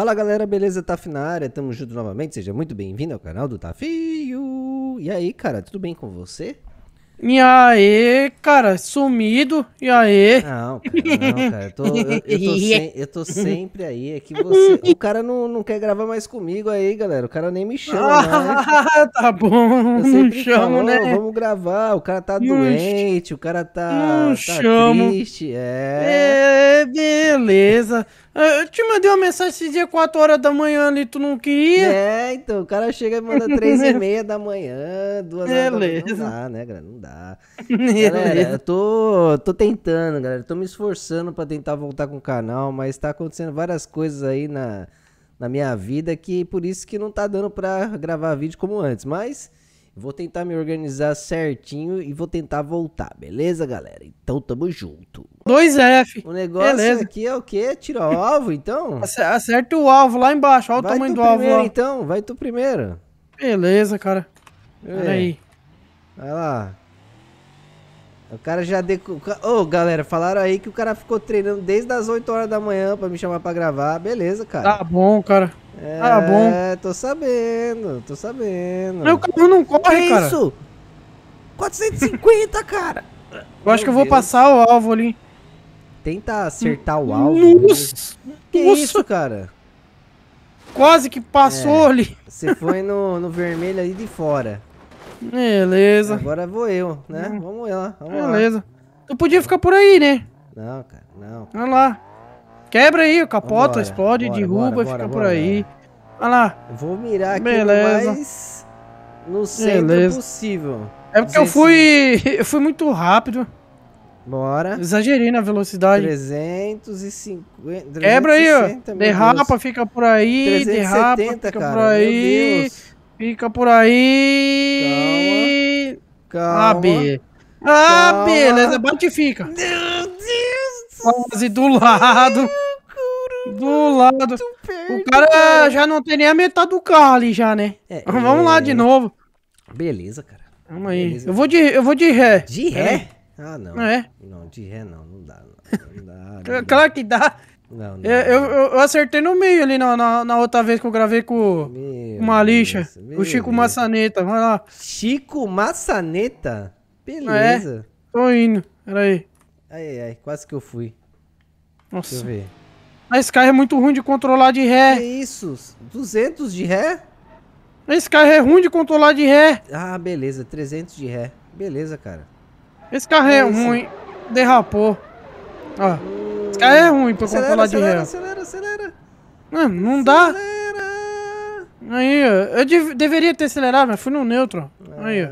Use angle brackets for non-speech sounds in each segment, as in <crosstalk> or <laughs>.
Fala galera, beleza? Taf na área, tamo junto novamente, seja muito bem-vindo ao canal do Tafio. E aí, cara, tudo bem com você? E aí, cara, sumido, e aí? Não, cara, não, cara, eu tô, eu, eu tô, <laughs> eu tô sempre aí, é que você, o cara não, não quer gravar mais comigo aí, galera, o cara nem me chama né? Ah, <laughs> tá bom, Não chamo, né? falo, né? Vamos gravar, o cara tá não doente, o cara tá, não tá chamo. triste, é... é beleza... Eu te mandei uma mensagem esse dia 4 horas da manhã ali, tu não queria? É, então, o cara chega e manda 3 e <laughs> meia da manhã, 2 horas Beleza. da manhã. Não dá, né, galera? Não dá. <laughs> Galera, eu tô, tô tentando, galera. Tô me esforçando pra tentar voltar com o canal, mas tá acontecendo várias coisas aí na, na minha vida que por isso que não tá dando pra gravar vídeo como antes. Mas Vou tentar me organizar certinho e vou tentar voltar, beleza, galera? Então tamo junto. 2F. O negócio beleza. aqui é o quê? Tira o alvo, então? Acerta o alvo lá embaixo. Olha vai o tamanho do primeiro, alvo. Lá. então. Vai tu primeiro. Beleza, cara. Peraí. aí. Vai lá. O cara já deco... Ô, oh, galera, falaram aí que o cara ficou treinando desde as 8 horas da manhã pra me chamar pra gravar. Beleza, cara. Tá bom, cara. É, ah, bom. tô sabendo, tô sabendo. Meu carro não corre, que cara. isso? 450, cara. Eu Meu acho que eu vou Deus. passar o alvo ali. Tenta acertar o alvo. Nossa! Que Nossa. isso, cara? Quase que passou é, ali. Você foi no, no vermelho ali de fora. Beleza. Agora vou eu, né? Hum. Vamos lá, vamos Beleza. Lá. Tu podia ficar por aí, né? Não, cara, não. Olha lá. Quebra aí, capota, explode, derruba, e fica por aí. Olha lá. vou mirar aqui Beleza. mais no centro Beleza. possível. É porque eu fui, <laughs> eu fui muito rápido. Bora. Exagerei na velocidade. 350. 360, Quebra aí, ó. Derrapa, fica por aí. 370, derrapa, fica cara, por aí. Fica por aí. Calma. Calma. Ah, be... ah beleza. Bate e fica. Não quase do lado. Do lado. O cara já não tem nem a metade do carro ali já, né? É, Vamos é... lá de é. novo. Beleza, cara. Vamos aí. Beleza. Eu vou de, eu vou de ré. De ré? É. Ah, não. É? Não, de ré não, não dá. Não, não dá não <laughs> claro que dá. Não, não, é, eu, eu, acertei no meio ali na, na, na outra vez que eu gravei com meu uma lixa. Deus, o Chico Deus. Maçaneta, vai lá. Chico Maçaneta? É, Beleza. É, tô indo, peraí. Ai, ai, quase que eu fui. Nossa. Deixa eu ver. Esse carro é muito ruim de controlar de ré. Que isso? 200 de ré? Esse carro é ruim de controlar de ré. Ah, beleza. 300 de ré. Beleza, cara. Esse carro é, é ruim. Derrapou. Ó. Esse carro é ruim pra acelera, controlar acelera, de ré. Acelera, acelera, Não, não acelera. dá. Aí, ó. Eu deveria ter acelerado, mas fui no neutro. Aí, ó.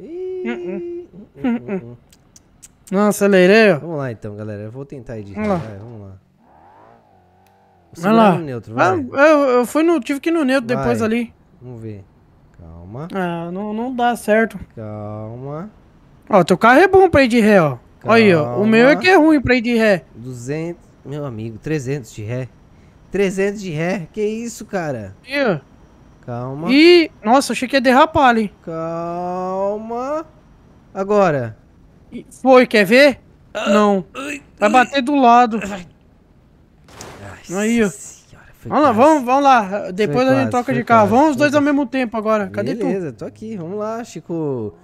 E... Uh -uh. Uh não, acelerei, ó. Vamos lá então, galera. Eu vou tentar editar. Vamos lá. Vai, vamos lá. Vai lá. neutro, vai. Ah, eu, eu fui no, tive que ir no neutro vai. depois ali. Vamos ver. Calma. Ah, não, não dá certo. Calma. Ó, teu carro é bom pra ir de ré, ó. Calma. Aí, ó. O meu é que é ruim pra ir de ré. 200, meu amigo, 300 de ré. 300 de ré? Que isso, cara? Ih. Calma. Ih, nossa, achei que ia derrapar ali. Calma. Agora. Foi, quer ver? Ah, Não. Vai bater do lado. Aí, ó. Vamos lá, vamos, vamos lá. Depois a gente troca de carro. Quase, vamos os dois quase. ao mesmo tempo agora. Cadê Beleza, tu? Beleza, tô aqui. Vamos lá, Chico.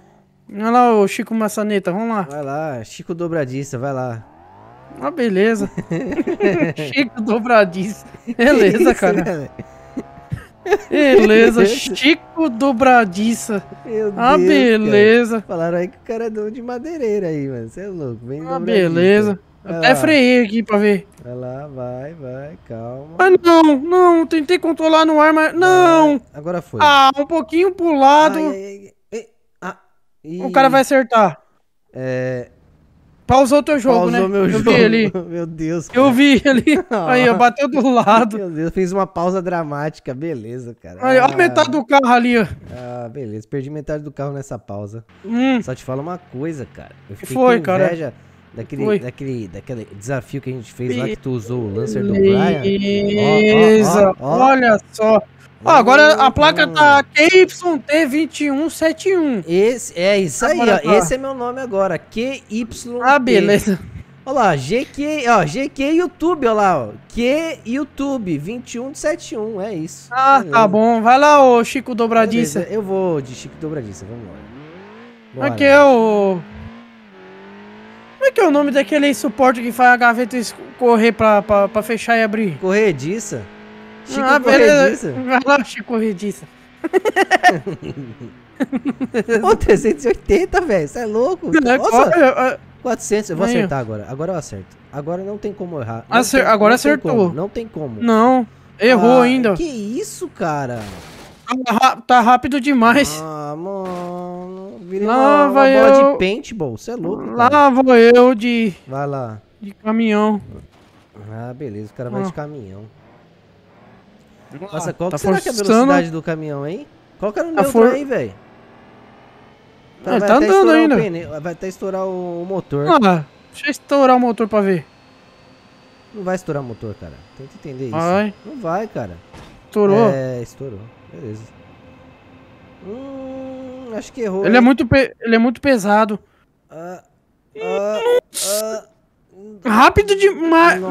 Olha lá o Chico Maçaneta, vamos lá. Vai lá, Chico Dobradiça, vai lá. Ah, beleza. <laughs> <laughs> Chico Dobradiça. Beleza, Isso, cara. Né? Beleza, <laughs> Chico dobradiça. Meu ah, Deus, beleza. Cara. Falaram aí que o cara é dono de madeireira aí, mano. Você é louco, vem Ah, beleza. Vai Até lá. freiei aqui pra ver. Vai lá, vai, vai, calma. Ah, não, não, tentei controlar no ar, mas. Não! agora foi. Ah, um pouquinho pro lado. Ai, ai, ai. Ah, e... O cara vai acertar. É. Pausou teu jogo, Pausou né? Meu eu jogo. <laughs> vi ali. Meu Deus. Cara. Eu vi ali. Aí, ó, bateu do lado. Meu Deus, fez uma pausa dramática. Beleza, cara. Aí, ah, a metade do carro ali, ó. Ah, beleza. Perdi metade do carro nessa pausa. Hum. Só te falo uma coisa, cara. Eu fiquei foi, com inveja cara? daquele, foi. daquele, daquele desafio que a gente fez lá que tu usou o Lancer do Brian. Beleza. Olha só. Ó, agora a hum. placa tá KYT2171. é isso aí, ó. Tá Esse é meu nome agora, KYT. Ah, beleza. Olha lá, GQ, ó, GQ YouTube, olha lá, ó. Q YouTube 2171, é isso. Ah, tá Beleza. tá bom. Vai lá, ô Chico Dobradiça. Beleza, eu vou de Chico Dobradiça, vamos lá. Bora. Aqui é o. Como é que é o nome daquele suporte que faz a gaveta correr pra, pra, pra fechar e abrir? Corrediça? Chico ah, Corrediça. Vai lá, Chico Corrediça. Ô, 380, velho. Você é louco? Nossa, 400. Eu vou acertar agora. Agora eu acerto. Agora não tem como errar. Acer tem, agora acertou. Tem como, não tem como. Não. Errou ah, ainda. Que isso, cara? Tá, tá, rápido demais. Ah, mano. Virei lá uma, uma vai bola eu... de paintball. Você é louco. Lá cara. vou eu de. Vai lá. De caminhão. Ah, beleza. O cara vai ah. de caminhão. Nossa, ah, qual tá será que é a velocidade do caminhão, hein? Qual que era é o neutro tá for... aí, velho? Tá, ele tá andando ainda. Vai até estourar o motor. Ah, deixa eu estourar o motor pra ver. Não vai estourar o motor, cara. Tem que entender isso. Vai. Não vai, cara. Estourou? É, estourou. Beleza. Hum, acho que errou. Ele, é muito, pe... ele é muito pesado. Ah, ah, ah, Rápido demais. Nossa.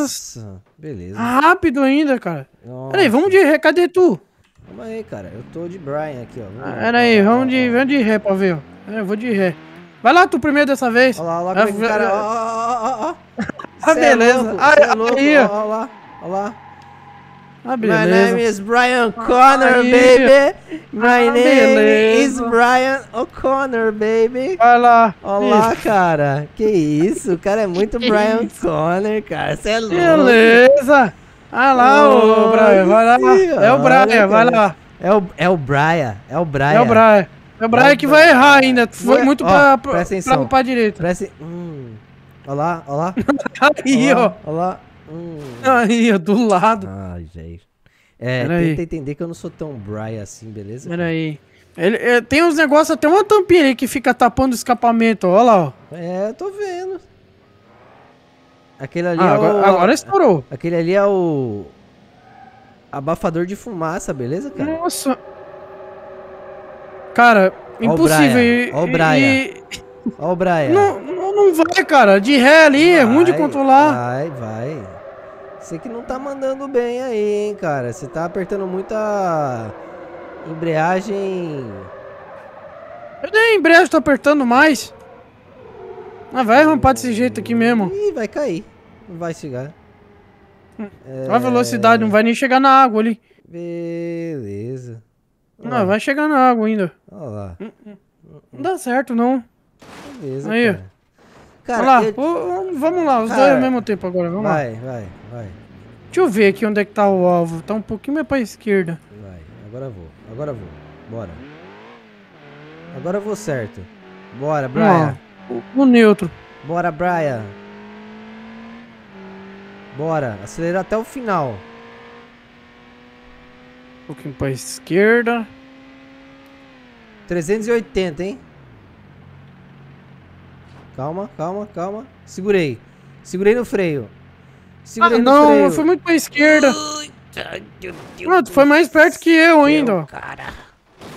Nossa. Beleza. Rápido ainda, cara. Peraí, vamos de ré. Cadê tu? Calma aí, cara. Eu tô de Brian aqui, ó. Ah, peraí, vamos de, vamos de ré pra ver, ó. É, eu vou de ré. Vai lá tu primeiro dessa vez. Olha lá, olha lá como é que o é, cara... É, ó, ó, ó, ó. <laughs> Ah, beleza. É louco, aí, é louco. Aí, ó. Olha lá, ó lá. Ah, My name is Brian ah, O'Connor baby. My ah, name beleza. is Brian O'Connor, baby. Vai lá. Olá, isso. cara. Que isso? O cara é muito <laughs> que Brian O'Connor, cara. Você é louco. Beleza. Ah lá, o Brian. Vai lá. é o Brian, vai lá. É o, é o Brian. É o Brian. É o Brian. É o Brian é que vai errar ainda. Foi muito ó, pra, pra, pra, pra direita. Presta... Hum. Olha lá, olha <laughs> lá. ó. Hum. Aí, do lado. Ai, gente. É, Pera tenta aí. entender que eu não sou tão Brian assim, beleza? Peraí. Ele, é, tem uns negócios, até uma tampinha aí que fica tapando o escapamento, ó lá, ó. É, eu tô vendo. Aquele ali ah, é agora, o, agora estourou. Aquele ali é o abafador de fumaça, beleza, cara? Nossa. Cara, ó impossível. Ó o Brian. E... Ó o Brian. Não, não vai, cara. De ré ali, vai, é ruim de controlar. Vai, vai. Você que não tá mandando bem aí, hein, cara. Você tá apertando muita embreagem. Eu nem a embreagem tô apertando mais. Ah, vai rampar desse jeito aqui mesmo. Ih, vai cair. Não vai chegar. Olha É... A velocidade, não vai nem chegar na água ali. Beleza. Olha não, lá. vai chegar na água ainda. Olha lá. Não, hum, hum. não dá certo, não. Beleza, Aí, cara. Cara, lá, o, vamos lá, os Cara, dois ao mesmo tempo agora, vamos vai, lá. Vai, vai, vai. Deixa eu ver aqui onde é que tá o alvo. Tá um pouquinho mais pra esquerda. Vai, agora vou, agora vou. Bora. Agora eu vou certo. Bora, Brian. No o, neutro. Bora, Brian. Bora, acelera até o final. Um pouquinho pra esquerda. 380, hein? Calma, calma, calma. Segurei. Segurei no freio. Segurei ah, não, freio. eu fui muito pra esquerda. Pronto, foi mais perto que eu ainda. Cara.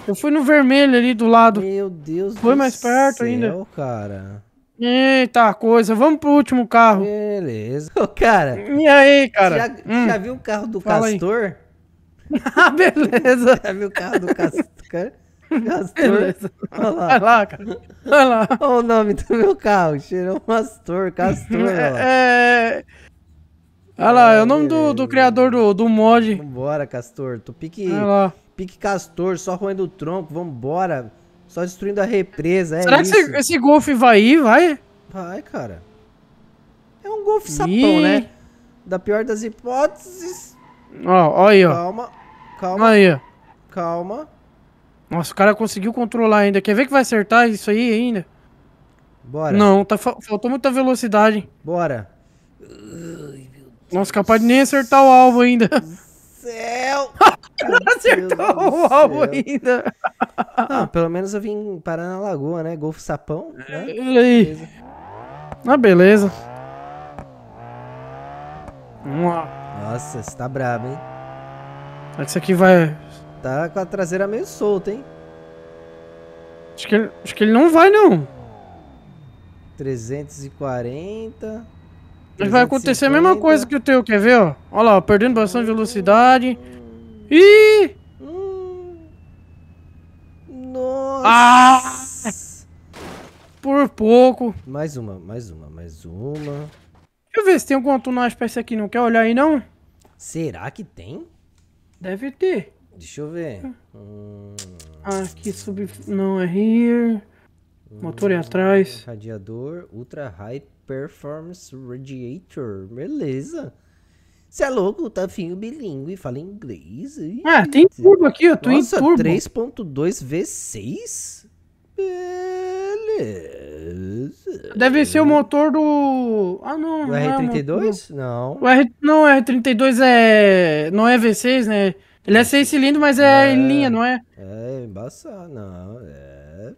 Eu fui no vermelho ali do lado. Meu Deus foi do mais perto céu, ainda. cara. Eita coisa, vamos pro último carro. Beleza. Ô, cara. E aí, cara? Já, hum. já viu o carro do Fala Castor? Aí. <laughs> Ah, beleza. <laughs> Já viu o carro do Castor? <laughs> Castor. <laughs> Olha lá. Vai lá, cara. Olha lá. Olha o nome do meu carro. Cheirão Mastor, Castor. É, é. Olha lá, é o nome do, do criador do, do mod. Vambora, Castor. Tu pique. Pique Castor, só roendo o tronco. Vambora. Só destruindo a represa. É Será isso. que esse, esse Golf vai ir? Vai? Vai, cara. É um Golf sapão, Ih. né? Da pior das hipóteses. Ó, aí, ó. Calma, calma. Aí, ó. Calma. Nossa, o cara conseguiu controlar ainda. Quer ver que vai acertar isso aí ainda? Bora. Não, tá, faltou muita velocidade. Bora. Nossa, capaz de nem acertar o alvo ainda. <laughs> Céu! <laughs> acertou o alvo ainda. Não, pelo menos eu vim parar na lagoa, né? Golfo Sapão. Né? É, beleza. Ah, beleza. Nossa, você tá brabo, hein? Será que isso aqui vai Tá com a traseira meio solta, hein? Acho que ele, acho que ele não vai, não. 340. Mas vai acontecer a mesma coisa que o teu, quer ver, ó? Olha lá, ó, perdendo bastante hum. velocidade. Ih! Hum. Ah! Nossa! Ah! Por pouco. Mais uma, mais uma, mais uma. Deixa eu ver se tem alguma tunagem pra esse aqui. Não quer olhar aí, não? Será que tem? Deve ter. Deixa eu ver. Hum... Aqui sub. Não, é here. Motor é hum, atrás. Radiador Ultra High Performance Radiator. Beleza. Você é louco, tá finho bilíngue, fala inglês. Ah, tem turbo aqui, ó. tô Nossa, turbo. 3.2 V6? Beleza. Deve ser o motor do... Ah, não. É o R32? não. Não, o R32 é... Não é V6, né? Ele é seis cilindros, mas é, é em linha, não é? É, embaçado, não. É,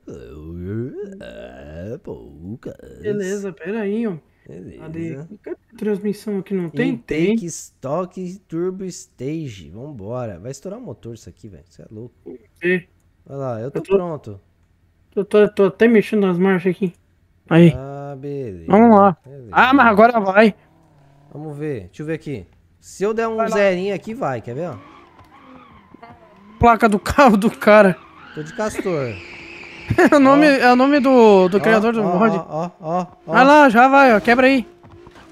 é poucas. Beleza, peraí, ó. Beleza. Cadê? transmissão aqui? Não tem? Intake, tem. Stock, Turbo Stage. Vambora. Vai estourar o motor isso aqui, velho. Você é louco. Sim. Olha lá, eu tô, eu tô pronto. Tô, tô, tô, até mexendo nas marchas aqui. Aí. Ah, beleza. Vamos lá. Beleza. Ah, mas agora vai. Vamos ver. Deixa eu ver aqui. Se eu der um zerinho aqui, vai. Quer ver, ó? placa do <laughs> carro do cara. Tô de castor. <laughs> é o nome, é o nome do, do criador do ó, mod. Ó, ó, ó, Vai lá, já vai, ó. Quebra aí.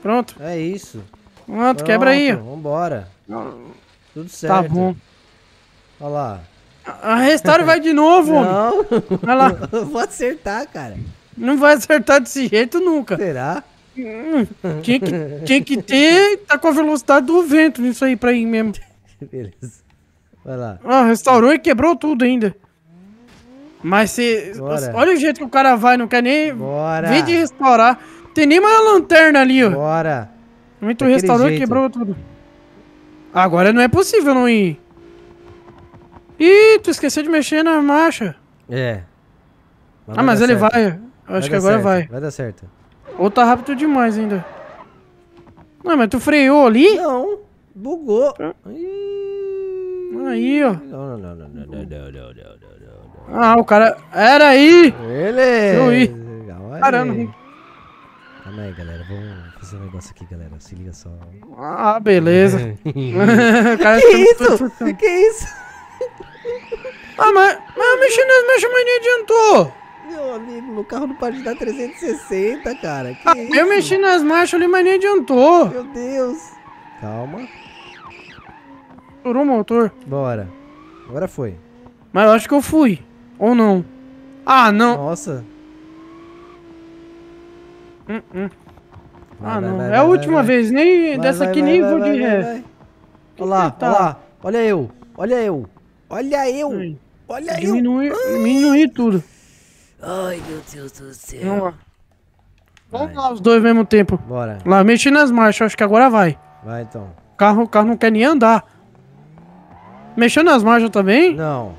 Pronto. É isso. Pronto, Pronto quebra aí. Vambora. Tudo tá certo. Tá bom. Olha lá. A Restore vai de novo, Não. Vai lá. <laughs> Eu vou acertar, cara. Não vai acertar desse jeito nunca. Será? tinha, hum, que, tinha que ter. Tá com a velocidade do vento nisso aí pra ir mesmo. Beleza. Vai lá. Ah, restaurou e quebrou tudo ainda. Mas se. Olha o jeito que o cara vai, não quer nem. Bora. Vem de restaurar. Tem nem uma lanterna ali, ó. Bora. Muito restaurou e quebrou tudo. Agora não é possível não ir. Ih, tu esqueceu de mexer na marcha. É. Mas ah, mas ele certo. vai. Eu acho vai que agora certo. vai. Vai dar certo. Ou tá rápido demais ainda. Não, mas tu freou ali? Não. Bugou. Ah. Ih. Aí, ó. Não, não, não, não, não, não, não, não, não, Ah, o cara. Era aí! Ele. Eu ia. Caramba. Calma aí, galera. Vamos fazer um negócio aqui, galera. Se liga só. Ah, beleza. cara, que, que isso? Que, que isso? Ah, mas, mas mexe, mexe, mas nem adiantou. Meu amigo, o carro não pode dar 360, cara. Que ah, é eu mexi nas marchas ali, mas nem adiantou. Meu Deus. Calma. Estourou o motor. Bora. Agora foi. Mas eu acho que eu fui. Ou não? Ah, não. Nossa. Hum, hum. Vai, ah, vai, não. Vai, é a última vez. Nem dessa aqui nem vou de ré. Olha lá, tá? olha lá. Olha eu. Olha eu. Olha eu. Ai. Olha diminui, eu. Diminui tudo. Ai, meu Deus do céu. Vamos lá. Vamos lá os dois ao mesmo tempo. Bora. Lá, mexi nas marchas. Acho que agora vai. Vai, então. O carro, o carro não quer nem andar. Mexeu nas margens também? Não.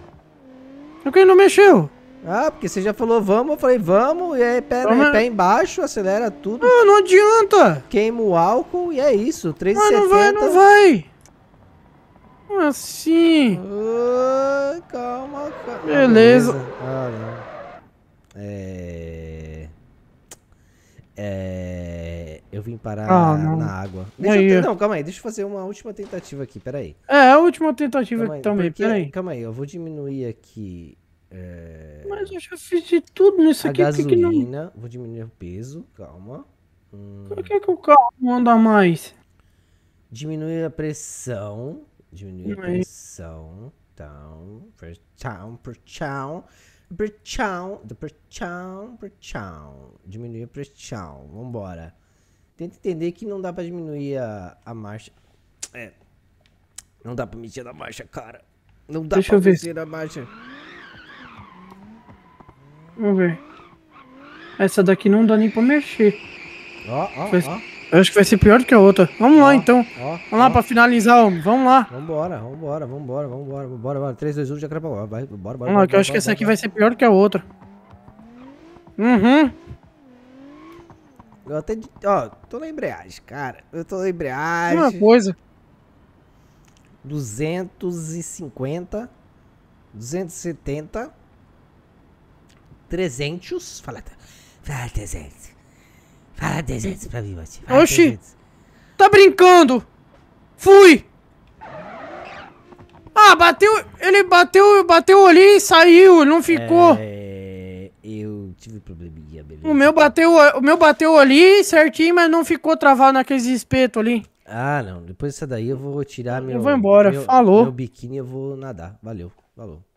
Por que não mexeu? Ah, porque você já falou vamos, eu falei vamos, e aí pera né, aí, pé embaixo, acelera tudo. Não, ah, não adianta. Queima o álcool e é isso, 3,70. Mas não vai, não vai. Assim. Uh, calma, calma. Beleza. Beleza. Ah, não. É... É... Eu vim parar ah, na água. Deixa aí. Eu, não, calma aí, deixa eu fazer uma última tentativa aqui, peraí. É, a última tentativa aqui também, porque, peraí. Calma aí, eu vou diminuir aqui. É... Mas eu já fiz de tudo nisso a aqui. Gasolina, que não... vou diminuir o peso, calma. Hum... Por que, que o carro não anda mais? Diminuir a pressão. Diminuir a é pressão. Então, pressão, pressão. Pressão, pressão, pressão. Diminuir a pressão. Vambora. Tenta entender que não dá pra diminuir a, a marcha. É. Não dá pra mexer na marcha, cara. Não dá Deixa pra mexer na marcha. Vamos ver. Essa daqui não dá nem pra mexer. Ó, ó, ó. Eu Acho que vai ser pior do que a outra. Vamos ó, lá então. Ó, vamos ó. lá pra finalizar, homem. Vamos lá. Vambora, vambora, vambora, vambora, vambora. vambora. 3, 2, 1, já crapa. Vai, bora, bora. Vamos bora, lá, que eu acho que essa aqui vai ser pior que a outra. Uhum. Eu até. Ó, tô na embreagem, cara. Eu tô na embreagem. Uma coisa. 250. 270. 300. Fala, fala 300. Fala 300 pra mim, Mati. Oxi! 300. Tá brincando! Fui! Ah, bateu. Ele bateu, bateu ali e saiu, Ele não ficou. É, eu tive probleminha, beleza. O meu bateu, o meu bateu ali certinho, mas não ficou travado naqueles espeto ali. Ah, não. Depois dessa daí eu vou tirar meu. Eu vou embora. Meu, Falou. Meu biquíni eu vou nadar. Valeu. Falou.